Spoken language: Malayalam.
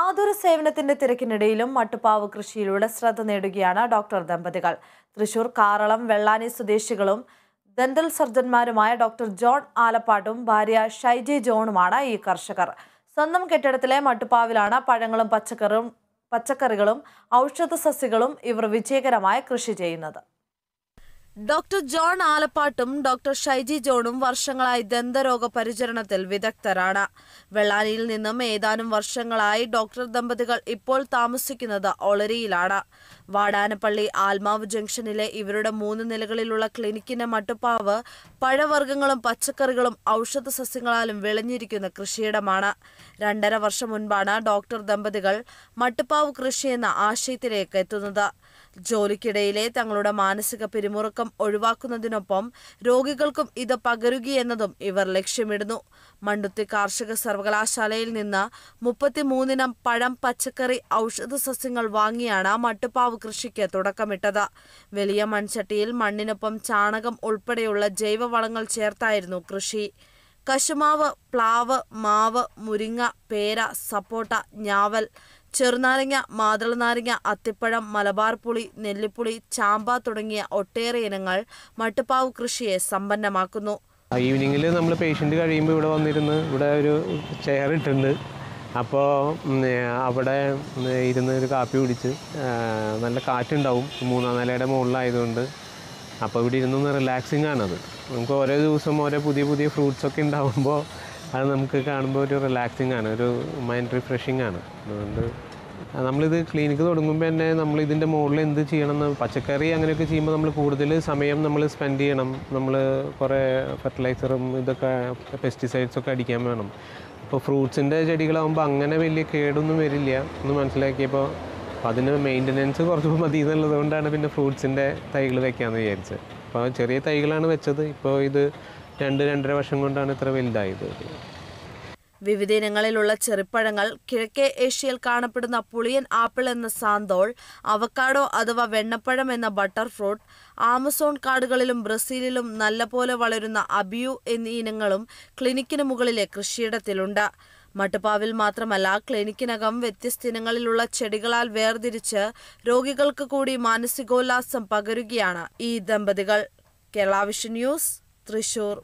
ആതുര സേവനത്തിന്റെ തിരക്കിനിടയിലും മട്ടുപ്പാവ് കൃഷിയിലൂടെ ശ്രദ്ധ നേടുകയാണ് ഡോക്ടർ ദമ്പതികൾ തൃശൂർ കാറളം വെള്ളാനി സ്വദേശികളും ദന്തൽ സർജന്മാരുമായ ഡോക്ടർ ജോൺ ആലപ്പാട്ടും ഭാര്യ ഷൈജെ ജോണുമാണ് ഈ കർഷകർ സ്വന്തം കെട്ടിടത്തിലെ മട്ടുപ്പാവിലാണ് പഴങ്ങളും പച്ചക്കറും പച്ചക്കറികളും ഔഷധ സസ്യങ്ങളും ഇവർ വിജയകരമായി കൃഷി ചെയ്യുന്നത് ഡോക്ടർ ജോൺ ആലപ്പാട്ടും ഡോക്ടർ ഷൈജി ജോണും വർഷങ്ങളായി ദന്തരോഗ പരിചരണത്തിൽ വിദഗ്ധരാണ് വെള്ളാനിയിൽ നിന്നും ഏതാനും വർഷങ്ങളായി ഡോക്ടർ ദമ്പതികൾ ഇപ്പോൾ താമസിക്കുന്നത് ഒളരിയിലാണ് വാടാനപ്പള്ളി ആൽമാവ് ജംഗ്ഷനിലെ ഇവരുടെ മൂന്ന് നിലകളിലുള്ള ക്ലിനിക്കിന്റെ മട്ടുപ്പാവ് പഴവർഗ്ഗങ്ങളും പച്ചക്കറികളും ഔഷധ സസ്യങ്ങളാലും വിളഞ്ഞിരിക്കുന്ന കൃഷിയിടമാണ് രണ്ടര വർഷം മുൻപാണ് ഡോക്ടർ ദമ്പതികൾ മട്ടുപ്പാവ് കൃഷി എന്ന ആശയത്തിലേക്ക് എത്തുന്നത് ജോലിക്കിടയിലെ തങ്ങളുടെ മാനസിക പിരിമുറുക്കം ഉള്ളടക്കം ഒഴിവാക്കുന്നതിനൊപ്പം രോഗികൾക്കും ഇത് പകരുകയെന്നതും ഇവർ ലക്ഷ്യമിടുന്നു മണ്ടുത്തി കാർഷിക സർവകലാശാലയിൽ നിന്ന് മുപ്പത്തിമൂന്നിനം പഴം പച്ചക്കറി ഔഷധ സസ്യങ്ങൾ വാങ്ങിയാണ് മട്ടുപ്പാവ് കൃഷിക്ക് തുടക്കമിട്ടത് വലിയ മൺചട്ടിയിൽ മണ്ണിനൊപ്പം ചാണകം ഉൾപ്പെടെയുള്ള ജൈവവളങ്ങൾ ചേർത്തായിരുന്നു കൃഷി കശുമാവ് പ്ലാവ് മാവ് മുരിങ്ങ പേര സപ്പോട്ട ഞാവൽ ചെറുനാരങ്ങ മാതളനാരങ്ങ അത്തിപ്പഴം മലബാർ പുളി നെല്ലിപ്പുളി ചാമ്പ തുടങ്ങിയ ഒട്ടേറെ ഇനങ്ങൾ മട്ടുപ്പാവ് കൃഷിയെ സമ്പന്നമാക്കുന്നു ഈവനിങ്ങിൽ നമ്മൾ പേഷ്യൻ്റ് കഴിയുമ്പോൾ ഇവിടെ വന്നിരുന്ന് ഇവിടെ ഒരു ചെയർ ഇട്ടുണ്ട് അപ്പോൾ അവിടെ ഇരുന്ന് ഒരു കാപ്പി കുടിച്ച് നല്ല കാറ്റുണ്ടാവും മൂന്നാം നിലയുടെ മുകളിലായതുകൊണ്ട് അപ്പോൾ ഇവിടെ ഇരുന്നൊന്ന് റിലാക്സിങ് ആണത് നമുക്ക് ഓരോ ദിവസം ഓരോ പുതിയ പുതിയ ഫ്രൂട്ട്സ് ഒക്കെ ഉണ്ടാകുമ്പോൾ അത് നമുക്ക് കാണുമ്പോൾ ഒരു റിലാക്സിങ് ആണ് ഒരു മൈൻഡ് റിഫ്രഷിങ് ആണ് അതുകൊണ്ട് നമ്മളിത് ക്ലിനിക്ക് തുടങ്ങുമ്പോൾ തന്നെ നമ്മൾ ഇതിൻ്റെ മുകളിൽ എന്ത് ചെയ്യണം എന്ന് പച്ചക്കറി അങ്ങനെയൊക്കെ ചെയ്യുമ്പോൾ നമ്മൾ കൂടുതൽ സമയം നമ്മൾ സ്പെൻഡ് ചെയ്യണം നമ്മൾ കുറേ ഫെർട്ടിലൈസറും ഇതൊക്കെ പെസ്റ്റിസൈഡ്സ് ഒക്കെ അടിക്കാൻ വേണം അപ്പോൾ ഫ്രൂട്ട്സിൻ്റെ ചെടികളാകുമ്പോൾ അങ്ങനെ വലിയ കേടൊന്നും വരില്ല എന്ന് മനസ്സിലാക്കിയപ്പോൾ അതിന് മെയിൻ്റനൻസ് കുറച്ച് മതി എന്നുള്ളത് കൊണ്ടാണ് പിന്നെ ഫ്രൂട്ട്സിൻ്റെ തൈകൾ വയ്ക്കാമെന്ന് വിചാരിച്ചത് അപ്പോൾ ചെറിയ തൈകളാണ് വെച്ചത് ഇപ്പോൾ ഇത് രണ്ട് രണ്ടര വർഷം കൊണ്ടാണ് ഇത്ര വലുതായത് വിവിധ ഇനങ്ങളിലുള്ള ചെറുപ്പഴങ്ങൾ കിഴക്കേ ഏഷ്യയിൽ കാണപ്പെടുന്ന പുളിയൻ ആപ്പിൾ എന്ന സാന്തോൾ അവക്കാഡോ അഥവാ വെണ്ണപ്പഴം എന്ന ബട്ടർ ഫ്രൂട്ട് ആമസോൺ കാടുകളിലും ബ്രസീലിലും നല്ലപോലെ വളരുന്ന അബിയു എന്നീ ഇനങ്ങളും ക്ലിനിക്കിന് മുകളിലെ കൃഷിയിടത്തിലുണ്ട് മട്ടുപ്പാവിൽ മാത്രമല്ല ക്ലിനിക്കിനകം വ്യത്യസ്ത ഇനങ്ങളിലുള്ള ചെടികളാൽ വേർതിരിച്ച് രോഗികൾക്ക് കൂടി മാനസികോല്ലാസം പകരുകയാണ് ഈ ദമ്പതികൾ കേരളാവിഷൻ ന്യൂസ് തൃശൂർ